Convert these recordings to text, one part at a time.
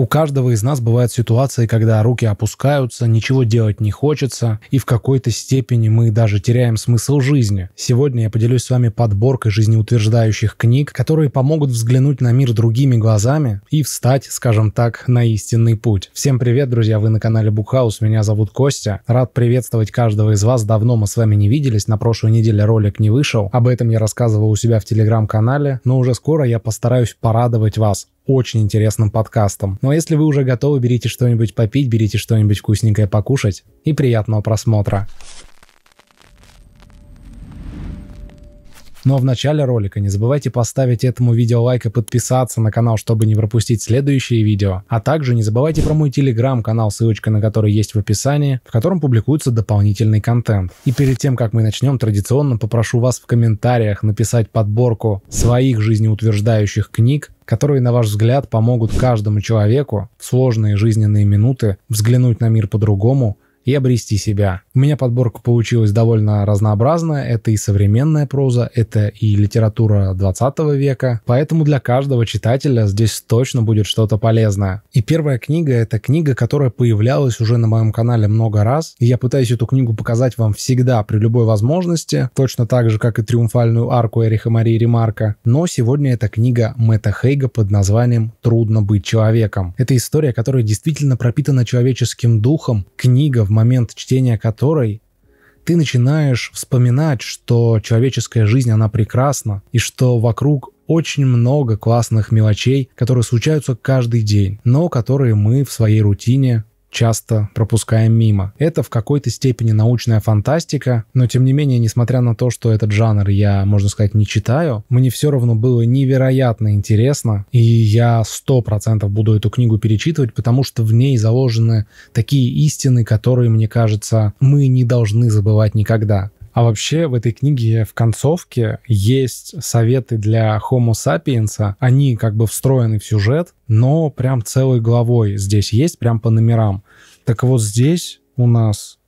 У каждого из нас бывают ситуации, когда руки опускаются, ничего делать не хочется, и в какой-то степени мы даже теряем смысл жизни. Сегодня я поделюсь с вами подборкой жизнеутверждающих книг, которые помогут взглянуть на мир другими глазами и встать, скажем так, на истинный путь. Всем привет, друзья, вы на канале Букхаус, меня зовут Костя. Рад приветствовать каждого из вас, давно мы с вами не виделись, на прошлой неделе ролик не вышел, об этом я рассказывал у себя в телеграм-канале, но уже скоро я постараюсь порадовать вас очень интересным подкастом. Но ну а если вы уже готовы, берите что-нибудь попить, берите что-нибудь вкусненькое покушать и приятного просмотра. Но ну а в начале ролика не забывайте поставить этому видео лайк и подписаться на канал, чтобы не пропустить следующие видео. А также не забывайте про мой телеграм-канал, ссылочка на который есть в описании, в котором публикуется дополнительный контент. И перед тем, как мы начнем, традиционно попрошу вас в комментариях написать подборку своих жизнеутверждающих книг, которые, на ваш взгляд, помогут каждому человеку в сложные жизненные минуты взглянуть на мир по-другому – и обрести себя. У меня подборка получилась довольно разнообразная. Это и современная проза, это и литература 20 века. Поэтому для каждого читателя здесь точно будет что-то полезное. И первая книга — это книга, которая появлялась уже на моем канале много раз. И я пытаюсь эту книгу показать вам всегда при любой возможности, точно так же, как и «Триумфальную арку» Эриха Марии Ремарка. Но сегодня это книга Мэтта Хейга под названием «Трудно быть человеком». Это история, которая действительно пропитана человеческим духом. Книга, момент чтения которой ты начинаешь вспоминать, что человеческая жизнь, она прекрасна, и что вокруг очень много классных мелочей, которые случаются каждый день, но которые мы в своей рутине часто пропускаем мимо. Это в какой-то степени научная фантастика, но тем не менее, несмотря на то, что этот жанр я, можно сказать, не читаю, мне все равно было невероятно интересно, и я сто процентов буду эту книгу перечитывать, потому что в ней заложены такие истины, которые, мне кажется, мы не должны забывать никогда. А вообще в этой книге в концовке есть советы для Homo sapiens. Они как бы встроены в сюжет, но прям целой главой здесь есть, прям по номерам. Так вот здесь у нас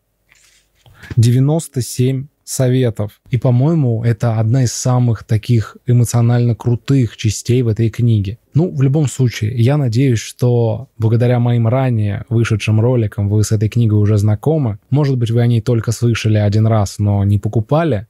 97 советов. И, по-моему, это одна из самых таких эмоционально крутых частей в этой книге. Ну, в любом случае, я надеюсь, что благодаря моим ранее вышедшим роликам вы с этой книгой уже знакомы. Может быть, вы о ней только слышали один раз, но не покупали.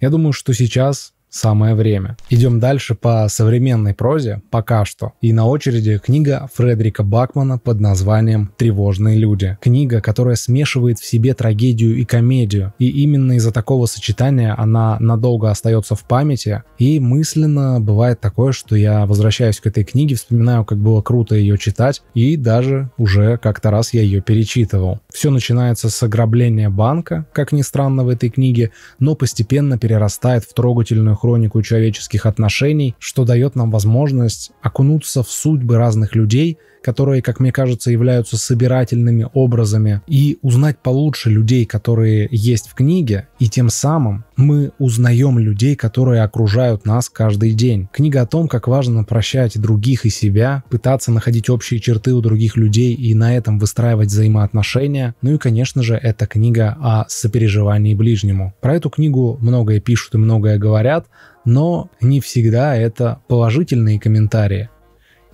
Я думаю, что сейчас самое время. Идем дальше по современной прозе, пока что. И на очереди книга Фредерика Бакмана под названием «Тревожные люди». Книга, которая смешивает в себе трагедию и комедию. И именно из-за такого сочетания она надолго остается в памяти. И мысленно бывает такое, что я возвращаюсь к этой книге, вспоминаю, как было круто ее читать, и даже уже как-то раз я ее перечитывал. Все начинается с ограбления банка, как ни странно в этой книге, но постепенно перерастает в трогательную хронику человеческих отношений, что дает нам возможность окунуться в судьбы разных людей, которые, как мне кажется, являются собирательными образами, и узнать получше людей, которые есть в книге, и тем самым мы узнаем людей, которые окружают нас каждый день. Книга о том, как важно прощать других и себя, пытаться находить общие черты у других людей и на этом выстраивать взаимоотношения. Ну и, конечно же, это книга о сопереживании ближнему. Про эту книгу многое пишут и многое говорят, но не всегда это положительные комментарии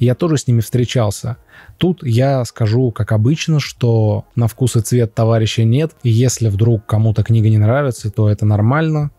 я тоже с ними встречался. Тут я скажу, как обычно, что на вкус и цвет товарища нет, и если вдруг кому-то книга не нравится, то это нормально,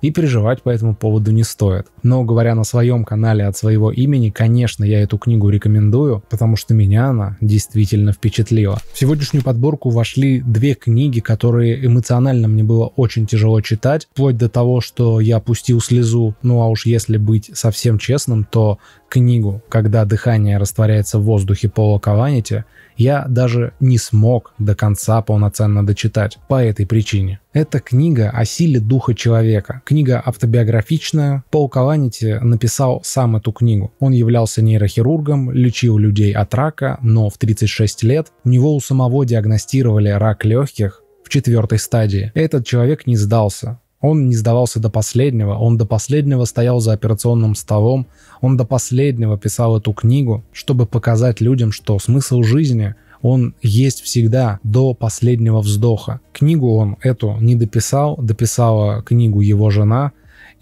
и переживать по этому поводу не стоит. Но говоря на своем канале от своего имени, конечно, я эту книгу рекомендую, потому что меня она действительно впечатлила. В сегодняшнюю подборку вошли две книги, которые эмоционально мне было очень тяжело читать, вплоть до того, что я пустил слезу. Ну а уж если быть совсем честным, то книгу «Когда дыхание растворяется в воздухе» Пола Каванити, я даже не смог до конца полноценно дочитать по этой причине. Это книга о силе духа человека. Книга автобиографичная. Пол Каланити написал сам эту книгу. Он являлся нейрохирургом, лечил людей от рака, но в 36 лет у него у самого диагностировали рак легких в четвертой стадии. Этот человек не сдался. Он не сдавался до последнего, он до последнего стоял за операционным столом, он до последнего писал эту книгу, чтобы показать людям, что смысл жизни он есть всегда до последнего вздоха. Книгу он эту не дописал, дописала книгу его жена,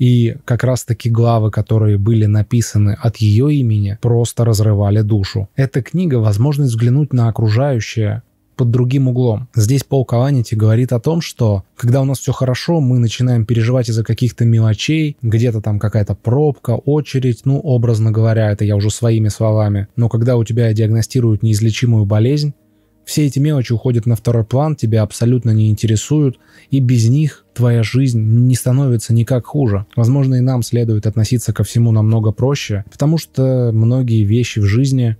и как раз-таки главы, которые были написаны от ее имени, просто разрывали душу. Эта книга — возможность взглянуть на окружающее под другим углом. Здесь Пол Каланити говорит о том, что когда у нас все хорошо, мы начинаем переживать из-за каких-то мелочей, где-то там какая-то пробка, очередь, ну, образно говоря, это я уже своими словами. Но когда у тебя диагностируют неизлечимую болезнь, все эти мелочи уходят на второй план, тебя абсолютно не интересуют, и без них твоя жизнь не становится никак хуже. Возможно, и нам следует относиться ко всему намного проще, потому что многие вещи в жизни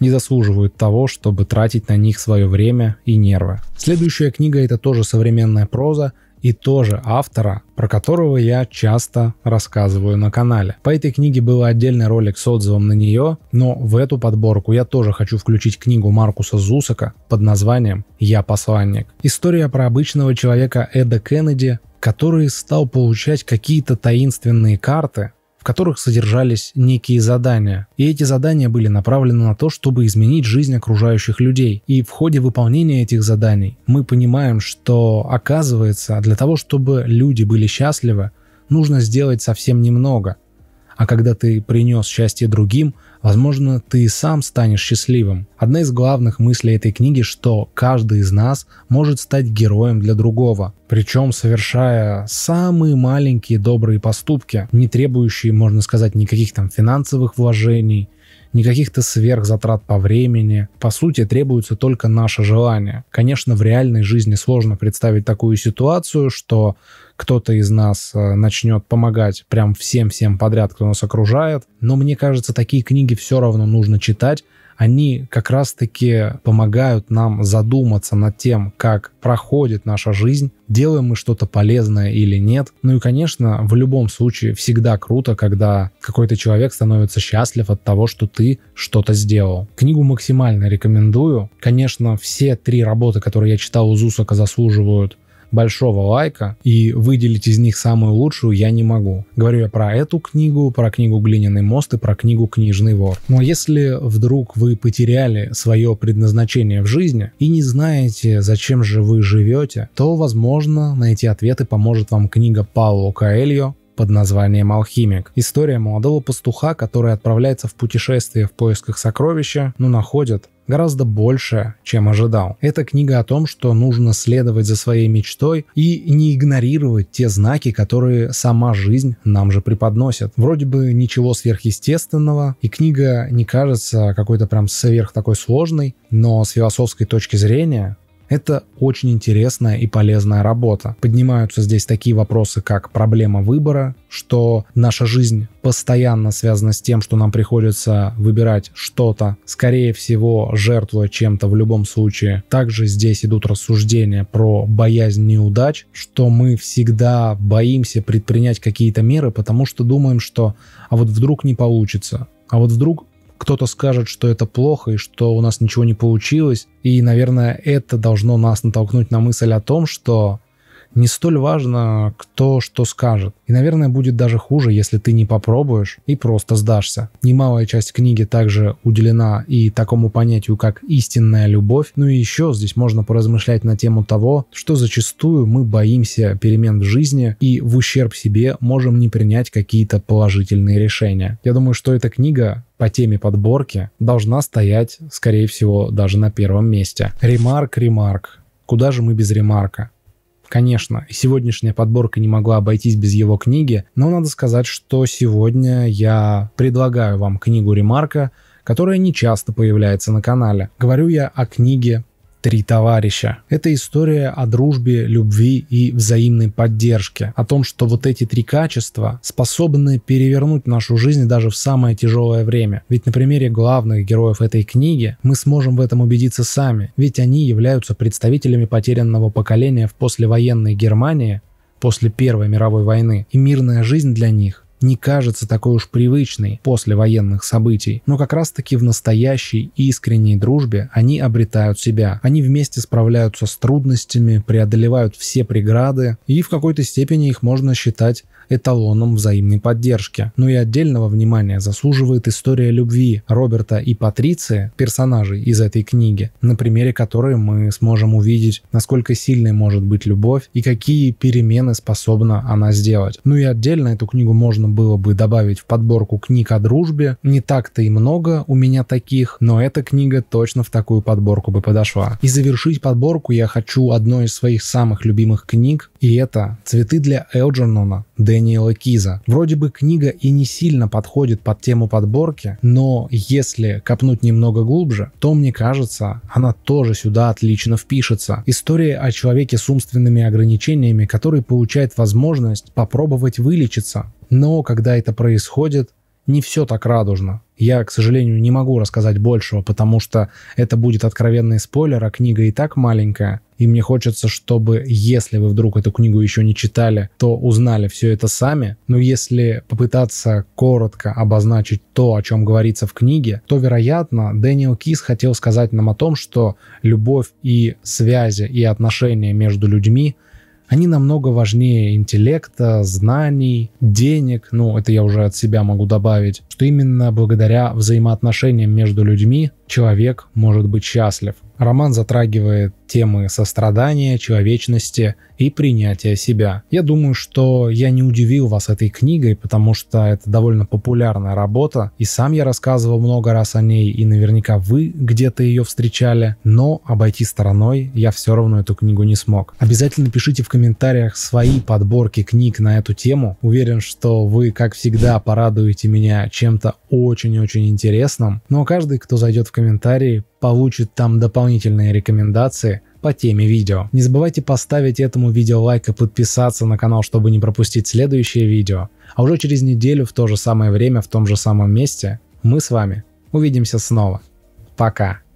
не заслуживают того, чтобы тратить на них свое время и нервы. Следующая книга это тоже современная проза, и тоже автора, про которого я часто рассказываю на канале. По этой книге был отдельный ролик с отзывом на нее, но в эту подборку я тоже хочу включить книгу Маркуса Зусака под названием «Я посланник». История про обычного человека Эда Кеннеди, который стал получать какие-то таинственные карты, в которых содержались некие задания. И эти задания были направлены на то, чтобы изменить жизнь окружающих людей. И в ходе выполнения этих заданий мы понимаем, что оказывается, для того, чтобы люди были счастливы, нужно сделать совсем немного – а когда ты принес счастье другим, возможно, ты и сам станешь счастливым. Одна из главных мыслей этой книги, что каждый из нас может стать героем для другого, причем совершая самые маленькие добрые поступки, не требующие, можно сказать, никаких там финансовых вложений, никаких-то сверхзатрат по времени. По сути, требуется только наше желание. Конечно, в реальной жизни сложно представить такую ситуацию, что кто-то из нас э, начнет помогать прям всем-всем подряд, кто нас окружает. Но мне кажется, такие книги все равно нужно читать, они как раз-таки помогают нам задуматься над тем, как проходит наша жизнь, делаем мы что-то полезное или нет. Ну и, конечно, в любом случае всегда круто, когда какой-то человек становится счастлив от того, что ты что-то сделал. Книгу максимально рекомендую. Конечно, все три работы, которые я читал у Зусака, заслуживают большого лайка и выделить из них самую лучшую я не могу. Говорю я про эту книгу, про книгу «Глиняный мост» и про книгу «Книжный вор». Но если вдруг вы потеряли свое предназначение в жизни и не знаете, зачем же вы живете, то, возможно, найти ответы поможет вам книга Пауло Коэльо под названием «Алхимик». История молодого пастуха, который отправляется в путешествие в поисках сокровища, но находит гораздо больше, чем ожидал. Это книга о том, что нужно следовать за своей мечтой и не игнорировать те знаки, которые сама жизнь нам же преподносит. Вроде бы ничего сверхъестественного, и книга не кажется какой-то прям сверх такой сложной, но с философской точки зрения это очень интересная и полезная работа. Поднимаются здесь такие вопросы, как проблема выбора, что наша жизнь постоянно связана с тем, что нам приходится выбирать что-то, скорее всего, жертвуя чем-то в любом случае. Также здесь идут рассуждения про боязнь неудач, что мы всегда боимся предпринять какие-то меры, потому что думаем, что а вот вдруг не получится, а вот вдруг кто-то скажет, что это плохо и что у нас ничего не получилось. И, наверное, это должно нас натолкнуть на мысль о том, что не столь важно, кто что скажет. И, наверное, будет даже хуже, если ты не попробуешь и просто сдашься. Немалая часть книги также уделена и такому понятию, как истинная любовь. Ну и еще здесь можно поразмышлять на тему того, что зачастую мы боимся перемен в жизни и в ущерб себе можем не принять какие-то положительные решения. Я думаю, что эта книга по теме подборки должна стоять, скорее всего, даже на первом месте. Ремарк, ремарк. Куда же мы без ремарка? Конечно, сегодняшняя подборка не могла обойтись без его книги, но надо сказать, что сегодня я предлагаю вам книгу Ремарка, которая не часто появляется на канале. Говорю я о книге три товарища. Это история о дружбе, любви и взаимной поддержке, о том, что вот эти три качества способны перевернуть нашу жизнь даже в самое тяжелое время. Ведь на примере главных героев этой книги мы сможем в этом убедиться сами, ведь они являются представителями потерянного поколения в послевоенной Германии после Первой мировой войны, и мирная жизнь для них не кажется такой уж привычной после военных событий, но как раз-таки в настоящей искренней дружбе они обретают себя. Они вместе справляются с трудностями, преодолевают все преграды, и в какой-то степени их можно считать эталоном взаимной поддержки. Но и отдельного внимания заслуживает история любви Роберта и Патриции, персонажей из этой книги, на примере которой мы сможем увидеть, насколько сильной может быть любовь и какие перемены способна она сделать. Ну и отдельно эту книгу можно можно было бы добавить в подборку книг о дружбе. Не так-то и много у меня таких, но эта книга точно в такую подборку бы подошла. И завершить подборку я хочу одной из своих самых любимых книг, и это «Цветы для Элджернона» Дэниела Киза. Вроде бы книга и не сильно подходит под тему подборки, но если копнуть немного глубже, то, мне кажется, она тоже сюда отлично впишется. История о человеке с умственными ограничениями, который получает возможность попробовать вылечиться, но когда это происходит, не все так радужно. Я, к сожалению, не могу рассказать большего, потому что это будет откровенный спойлер, а книга и так маленькая. И мне хочется, чтобы, если вы вдруг эту книгу еще не читали, то узнали все это сами. Но если попытаться коротко обозначить то, о чем говорится в книге, то, вероятно, Дэниел Кис хотел сказать нам о том, что любовь и связи и отношения между людьми – они намного важнее интеллекта, знаний, денег, ну это я уже от себя могу добавить, что именно благодаря взаимоотношениям между людьми человек может быть счастлив. Роман затрагивает темы сострадания, человечности и принятия себя. Я думаю, что я не удивил вас этой книгой, потому что это довольно популярная работа, и сам я рассказывал много раз о ней, и наверняка вы где-то ее встречали, но обойти стороной я все равно эту книгу не смог. Обязательно пишите в комментариях свои подборки книг на эту тему. Уверен, что вы, как всегда, порадуете меня чем-то очень-очень интересным, но ну, а каждый, кто зайдет в комментарии, получит там дополнительные рекомендации, по теме видео. Не забывайте поставить этому видео лайк и подписаться на канал, чтобы не пропустить следующее видео. А уже через неделю в то же самое время в том же самом месте мы с вами увидимся снова. Пока!